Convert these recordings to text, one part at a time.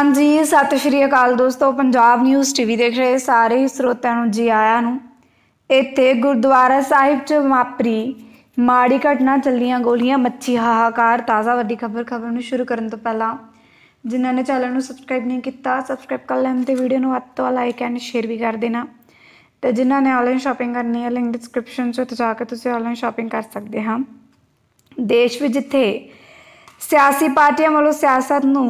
ਹਾਂਜੀ ਸਤਿ ਸ਼੍ਰੀ ਅਕਾਲ ਦੋਸਤੋ ਪੰਜਾਬ ਨਿਊਜ਼ ਟੀਵੀ ਦੇਖ ਰਹੇ ਸਾਰੇ ਸਰੋਤਿਆਂ ਨੂੰ ਜੀ ਆਇਆਂ ਨੂੰ ਇੱਥੇ ਗੁਰਦੁਆਰਾ ਸਾਹਿਬ 'ਚ ਮਾਪਰੀ ਮਾੜੀ ਘਟਨਾ ਚੱਲੀਆਂ ਗੋਲੀਆਂ ਮੱਛੀ ਹਾਹਾਕਾਰ ਤਾਜ਼ਾ ਵੱਡੀ ਖਬਰ ਖਬਰ ਨੂੰ ਸ਼ੁਰੂ ਕਰਨ ਤੋਂ ਪਹਿਲਾਂ ਜਿਨ੍ਹਾਂ ਨੇ ਚੈਨਲ ਨੂੰ ਸਬਸਕ੍ਰਾਈਬ ਨਹੀਂ ਕੀਤਾ ਸਬਸਕ੍ਰਾਈਬ ਕਰ ਲੈਣ ਤੇ ਵੀਡੀਓ ਨੂੰ ਵੱਧ ਤੋਂ ਲਾਈਕ ਐਂਡ ਸ਼ੇਅਰ ਵੀ ਕਰ ਦੇਣਾ ਤੇ ਜਿਨ੍ਹਾਂ ਨੇ ਆਨਲਾਈਨ ਸ਼ਾਪਿੰਗ ਕਰਨੀ ਹੈ ਲਿੰਕ ਡਿਸਕ੍ਰਿਪਸ਼ਨ 'ਚ ਉੱਥੇ ਜਾ ਕੇ ਤੁਸੀਂ ਆਨਲਾਈਨ ਸ਼ਾਪਿੰਗ ਕਰ ਸਕਦੇ ਹਾਂ ਦੇਸ਼ ਵਿੱਚ ਜਿੱਥੇ ਸਿਆਸੀ ਪਾਰਟੀਆਂ ਵੱਲੋਂ ਸਿਆਸਤ ਨੂੰ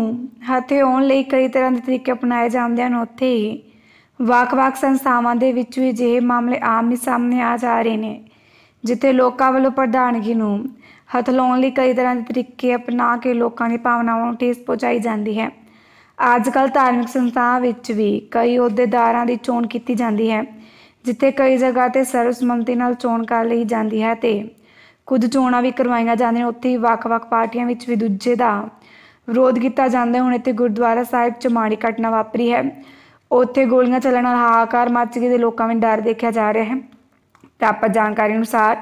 ਹੱਥੇ ਆਉਣ ਲਈ ਕਈ ਤਰ੍ਹਾਂ ਦੇ ਤਰੀਕੇ ਅਪਣਾਏ ਜਾਂਦੇ ਹਨ ਉੱਥੇ ਹੀ ਵੱਖ-ਵੱਖ ਸੰਸਥਾਵਾਂ ਦੇ ਵਿੱਚ ਵੀ ਜਿਹੇ ਮਾਮਲੇ ਆਮ ਹੀ ਸਾਹਮਣੇ ਆ ਜਾ ਰਹੇ ਨੇ ਜਿੱਥੇ ਲੋਕਾਂ ਵੱਲੋਂ ਪ੍ਰਧਾਨਗੀ ਨੂੰ ਹੱਥ ਲਾਉਣ ਲਈ ਕਈ ਤਰ੍ਹਾਂ ਦੇ ਤਰੀਕੇ ਅਪਣਾ ਕੇ ਲੋਕਾਂ ਦੀ ਭਾਵਨਾਵਾਂ ਨੂੰ ਠੇਸ ਪਹੁੰਚਾਈ ਜਾਂਦੀ ਹੈ ਅੱਜ ਕੱਲ ਧਾਰਮਿਕ ਸੰਸਥਾਵਾਂ ਵਿੱਚ ਵੀ ਕਈ ਅਹੁਦੇਦਾਰਾਂ ਦੀ ਚੋਣ ਕੀਤੀ ਜਾਂਦੀ ਹੈ ਜਿੱਥੇ ਕਈ ਜਗ੍ਹਾ ਤੇ ਸਰਵਸੰਮਤੀ ਨਾਲ ਚੋਣ ਕਰ ਲਈ ਜਾਂਦੀ ਹੈ ਤੇ ਕੁਝ ਚੋਣਾਂ ਵੀ ਕਰਵਾਈਆਂ ਜਾਂਦੀਆਂ ਉੱਥੇ ਵੱਖ-ਵੱਖ ਪਾਰਟੀਆਂ ਵਿੱਚ ਵੀ ਦੂਜੇ ਦਾ ਵਿਰੋਧ ਕੀਤਾ ਜਾਂਦਾ ਹੁਣ ਇੱਥੇ ਗੁਰਦੁਆਰਾ ਸਾਹਿਬ 'ਚ ਮਾੜੀ ਘਟਨਾ ਵਾਪਰੀ ਹੈ ਉੱਥੇ ਗੋਲੀਆਂ ਚੱਲਣ ਨਾਲ ਹਾਹਾਕਾਰ ਮੱਚ ਗਈ ਤੇ ਲੋਕਾਂ ਵਿੱਚ ਡਰ ਦੇਖਿਆ ਜਾ ਰਿਹਾ ਹੈ ਪ੍ਰਾਪਤ ਜਾਣਕਾਰੀ ਅਨੁਸਾਰ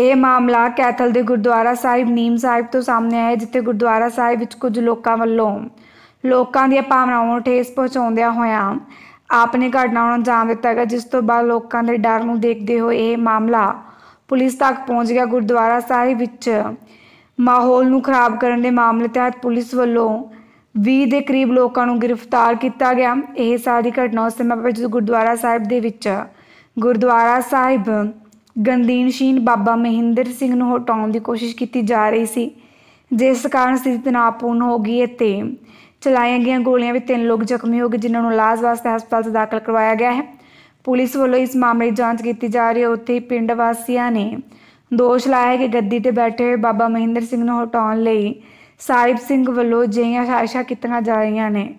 ਇਹ ਮਾਮਲਾ ਕੈਥਲ ਦੇ ਗੁਰਦੁਆਰਾ ਸਾਹਿਬ ਨੀਮ ਸਾਹਿਬ ਤੋਂ ਸਾਹਮਣੇ ਆਇਆ ਜਿੱਥੇ ਗੁਰਦੁਆਰਾ ਸਾਹਿਬ ਵਿੱਚ ਕੁਝ ਲੋਕਾਂ ਵੱਲੋਂ ਲੋਕਾਂ ਦੀਆਂ ਭਾਵਨਾਵਾਂ ਨੂੰ ਠੇਸ ਪਹੁੰਚਾਉਂਦਿਆਂ ਹੋਇਆਂ ਆਪਨੇ ਘਟਨਾ ਨੂੰ ਅੰਜਾਮ ਦਿੱਤਾ ਗਿਆ ਜਿਸ ਤੋਂ ਬਾਅਦ ਲੋਕਾਂ ਦੇ ਡਰ ਨੂੰ ਦੇਖਦੇ ਹੋਏ ਇਹ ਮਾਮਲਾ ਪੁਲਿਸ ਤੱਕ ਪਹੁੰਚ ਗਿਆ ਗੁਰਦੁਆਰਾ ਸਾਹਿਬ ਵਿੱਚ ਮਾਹੌਲ ਨੂੰ ਖਰਾਬ ਕਰਨ ਦੇ ਮਾਮਲੇ ਤਹਿਤ ਪੁਲਿਸ ਵੱਲੋਂ 20 ਦੇ ਕਰੀਬ ਲੋਕਾਂ ਨੂੰ ਗ੍ਰਿਫਤਾਰ ਕੀਤਾ ਗਿਆ ਇਹ ਸਾਰੀ ਘਟਨਾ ਉਸ ਸਮੇਂ ਵਿੱਚ ਗੁਰਦੁਆਰਾ ਸਾਹਿਬ ਦੇ ਵਿੱਚ ਗੁਰਦੁਆਰਾ ਸਾਹਿਬ ਗੰਦੀਨਸ਼ੀਨ ਬਾਬਾ ਮਹਿੰਦਰ ਸਿੰਘ ਨੂੰ ਹਟਾਉਣ ਦੀ ਕੋਸ਼ਿਸ਼ ਕੀਤੀ ਜਾ ਰਹੀ ਸੀ ਜਿਸ ਕਾਰਨ ਸਥਿਤੀ ਤਣਾਅਪੂਰਨ ਹੋ ਗਈ ਅਤੇ ਚਲਾਈਆਂ ਗਈਆਂ ਗੋਲੀਆਂ ਵਿੱਚ ਤਿੰਨ ਲੋਕ ਜ਼ਖਮੀ ਹੋ ਗਏ ਜਿਨ੍ਹਾਂ ਨੂੰ ਲਾਜ ਵਾਸਤੇ ਹਸਪਤਾਲ 'ਚ ਦਾਖਲ ਕਰਵਾਇਆ ਗਿਆ ਹੈ ਪੁਲਿਸ ਵੱਲੋਂ ਇਸ ਮਾਮਲੇ ਦੀ ਜਾਂਚ ਕੀਤੀ ਜਾ ਰਹੀ ਹੈ ਉੱਥੇ ਪਿੰਡ ਵਾਸੀਆਂ ਨੇ ਦੋਸ਼ ਲਾਇਆ ਕਿ ਗੱਦੀ ਤੇ ਬੈਠੇ ਹੋਏ ਬਾਬਾ ਮਹਿੰਦਰ ਸਿੰਘ ਨੂੰ ਹਟਾਉਣ ਲਈ ਸਾਹਿਬ ਸਿੰਘ ਵੱਲੋਂ ਜਿਹੜੀਆਂ ਸਾਜ਼ਿਸ਼ਾਂ ਕੀਤੀਆਂ ਜਾ ਰਹੀਆਂ ਨੇ